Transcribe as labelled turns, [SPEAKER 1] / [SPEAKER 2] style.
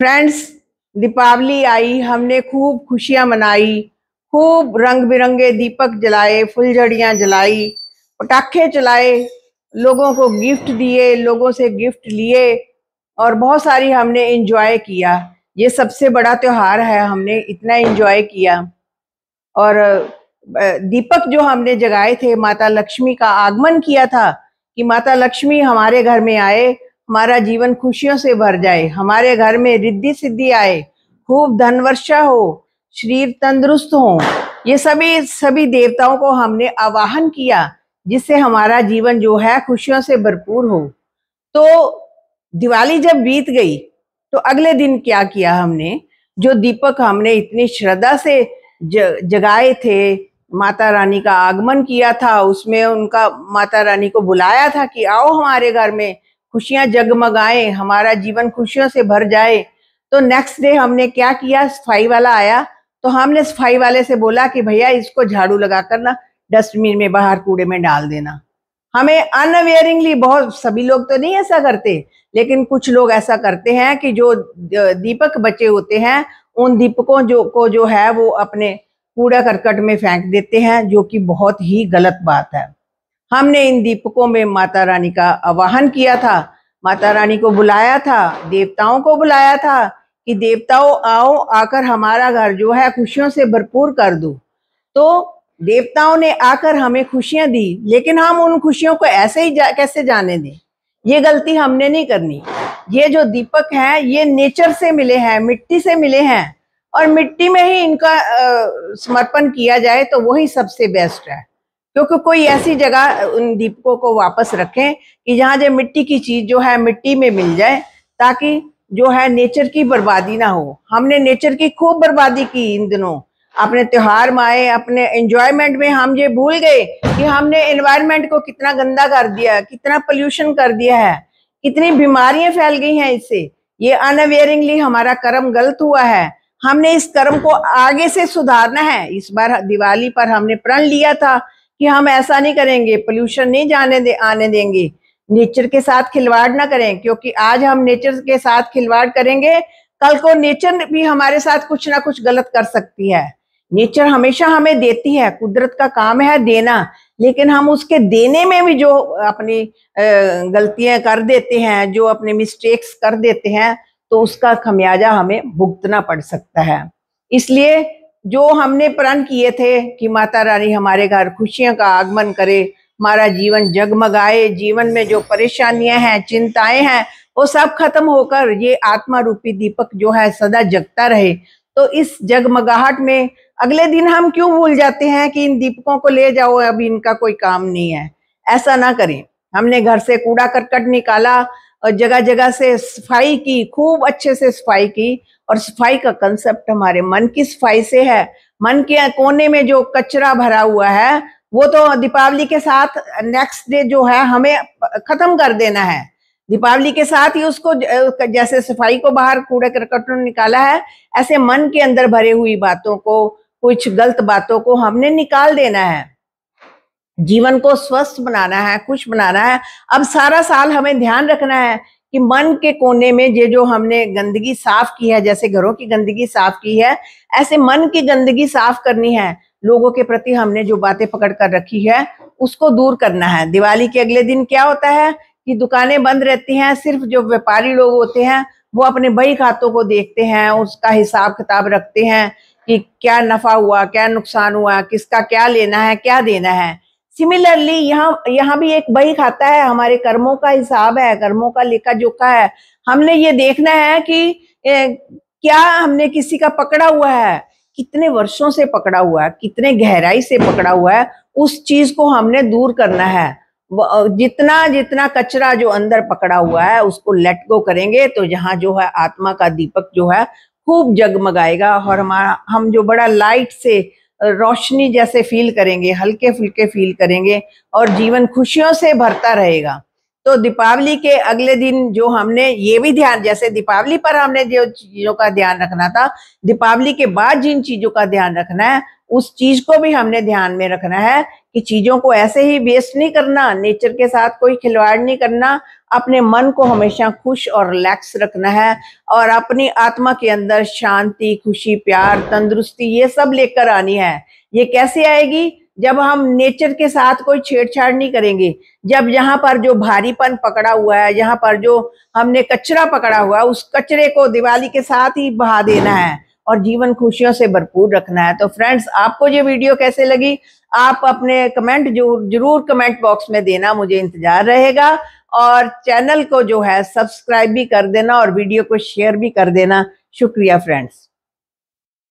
[SPEAKER 1] friends Deepawali आई हमने खूब खुशियां मनाई खूब रंग बिरंगे दीपक जलाए फुलझड़ियां जलाई पटाखे चलाए लोगों को गिफ्ट दिए लोगों से गिफ्ट लिए और बहुत सारी हमने इंजॉय किया ये सबसे बड़ा त्योहार है हमने इतना इंजॉय किया और दीपक जो हमने जगाए थे माता लक्ष्मी का आगमन किया था कि माता लक्ष्मी हमारे घर में आए हमारा जीवन खुशियों से भर जाए हमारे घर में रिद्धि सिद्धि आए खूब धन वर्षा हो शरीर तंदुरुस्त हो ये सभी सभी देवताओं को हमने आवाहन किया जिससे हमारा जीवन जो है खुशियों से भरपूर हो तो दिवाली जब बीत गई तो अगले दिन क्या किया हमने जो दीपक हमने इतनी श्रद्धा से जगाए थे माता रानी का आगमन किया था उसमें उनका माता रानी को बुलाया था कि आओ हमारे घर में खुशियां जगमगाए हमारा जीवन खुशियों से भर जाए तो नेक्स्ट डे हमने क्या किया सफाई वाला आया तो हमने सफाई वाले से बोला कि भैया इसको झाड़ू लगा कर ना डस्टबिन में बाहर कूड़े में डाल देना हमें अनअवेयरिंगली बहुत सभी लोग तो नहीं ऐसा करते लेकिन कुछ लोग ऐसा करते हैं कि जो दीपक बचे होते हैं उन दीपकों जो को जो है वो अपने कूड़ा करकट में फेंक देते हैं जो कि बहुत ही गलत बात है हमने इन दीपकों में माता रानी का आवाहन किया था माता रानी को बुलाया था देवताओं को बुलाया था कि देवताओं आओ आकर हमारा घर जो है खुशियों से भरपूर कर दो तो देवताओं ने आकर हमें खुशियां दी लेकिन हम उन खुशियों को ऐसे ही जा, कैसे जाने दें ये गलती हमने नहीं करनी ये जो दीपक हैं ये नेचर से मिले हैं मिट्टी से मिले हैं और मिट्टी में ही इनका समर्पण किया जाए तो वही सबसे बेस्ट है क्योंकि कोई ऐसी जगह उन दीपकों को वापस रखें कि जहाँ जो मिट्टी की चीज जो है मिट्टी में मिल जाए ताकि जो है नेचर की बर्बादी ना हो हमने नेचर की खूब बर्बादी की इन दिनों अपने त्योहार में आए अपने एंजॉयमेंट में हम ये भूल गए कि हमने एनवायरमेंट को कितना गंदा कर दिया कितना पोल्यूशन कर दिया है कितनी बीमारियां फैल गई हैं इससे ये अनअवेयरिंगली हमारा कर्म गलत हुआ है हमने इस कर्म को आगे से सुधारना है इस बार दिवाली पर हमने प्रण लिया था कि हम ऐसा नहीं करेंगे पोल्यूशन नहीं जाने दे आने देंगे नेचर के साथ खिलवाड़ ना करें क्योंकि आज हम नेचर के साथ खिलवाड़ करेंगे कल को नेचर भी हमारे साथ कुछ ना कुछ गलत कर सकती है नेचर हमेशा हमें देती है कुदरत का काम है देना लेकिन हम उसके देने में भी जो अपनी गलतियां कर देते हैं जो अपने मिस्टेक्स कर देते हैं तो उसका खमियाजा हमें भुगतना पड़ सकता है इसलिए जो हमने प्रण किए थे कि माता रानी हमारे घर खुशियों का आगमन करे हमारा जीवन जगमगाए जीवन में जो परेशानियां हैं चिंताएं हैं वो सब खत्म होकर ये आत्मा रूपी दीपक जो है सदा जगता रहे तो इस जगमगाहट में अगले दिन हम क्यों भूल जाते हैं कि इन दीपकों को ले जाओ अब इनका कोई काम नहीं है ऐसा ना करें हमने घर से कूड़ा करकट निकाला और जगह जगह से सफाई की खूब अच्छे से सफाई की और सफाई का कंसेप्ट हमारे मन की सफाई से है मन के कोने में जो कचरा भरा हुआ है वो तो दीपावली के साथ नेक्स्ट डे जो है हमें खत्म कर देना है दीपावली के साथ ही उसको जैसे सफाई को बाहर कूड़े करकट निकाला है ऐसे मन के अंदर भरे हुई बातों को कुछ गलत बातों को हमने निकाल देना है जीवन को स्वस्थ बनाना है खुश बनाना है अब सारा साल हमें ध्यान रखना है कि मन के कोने में ये जो हमने गंदगी साफ की है जैसे घरों की गंदगी साफ की है ऐसे मन की गंदगी साफ करनी है लोगों के प्रति हमने जो बातें पकड़ कर रखी है उसको दूर करना है दिवाली के अगले दिन क्या होता है कि दुकानें बंद रहती हैं सिर्फ जो व्यापारी लोग होते हैं वो अपने बही खातों को देखते हैं उसका हिसाब किताब रखते हैं कि क्या नफा हुआ क्या नुकसान हुआ किसका क्या लेना है क्या देना है सिमिलरली यहाँ यहाँ भी एक बही खाता है हमारे कर्मों का हिसाब है कर्मों का लिखा जोखा है हमने ये देखना है कि ए, क्या हमने किसी का पकड़ा हुआ है कितने वर्षों से पकड़ा हुआ है कितने गहराई से पकड़ा हुआ है उस चीज को हमने दूर करना है जितना जितना कचरा जो अंदर पकड़ा हुआ है उसको लेट गो करेंगे तो यहाँ जो है आत्मा का दीपक जो है खूब जगमगाएगा और हमारा हम जो बड़ा लाइट से रोशनी जैसे फील करेंगे हल्के फुल्के फील करेंगे और जीवन खुशियों से भरता रहेगा तो दीपावली के अगले दिन जो हमने ये भी ध्यान जैसे दीपावली पर हमने जो चीजों का ध्यान रखना था दीपावली के बाद जिन चीजों का ध्यान रखना है उस चीज को भी हमने ध्यान में रखना है कि चीजों को ऐसे ही वेस्ट नहीं करना नेचर के साथ कोई खिलवाड़ नहीं करना अपने मन को हमेशा खुश और रिलैक्स रखना है और अपनी आत्मा के अंदर शांति खुशी प्यार तंदुरुस्ती ये सब लेकर आनी है ये कैसे आएगी जब हम नेचर के साथ कोई छेड़छाड़ नहीं करेंगे जब यहाँ पर जो भारीपन पकड़ा हुआ है यहाँ पर जो हमने कचरा पकड़ा हुआ है उस कचरे को दिवाली के साथ ही बहा देना है और जीवन खुशियों से भरपूर रखना है तो फ्रेंड्स आपको ये वीडियो कैसे लगी आप अपने कमेंट जरूर कमेंट बॉक्स में देना मुझे इंतजार रहेगा और चैनल को जो है सब्सक्राइब भी कर देना और वीडियो को शेयर भी कर देना शुक्रिया फ्रेंड्स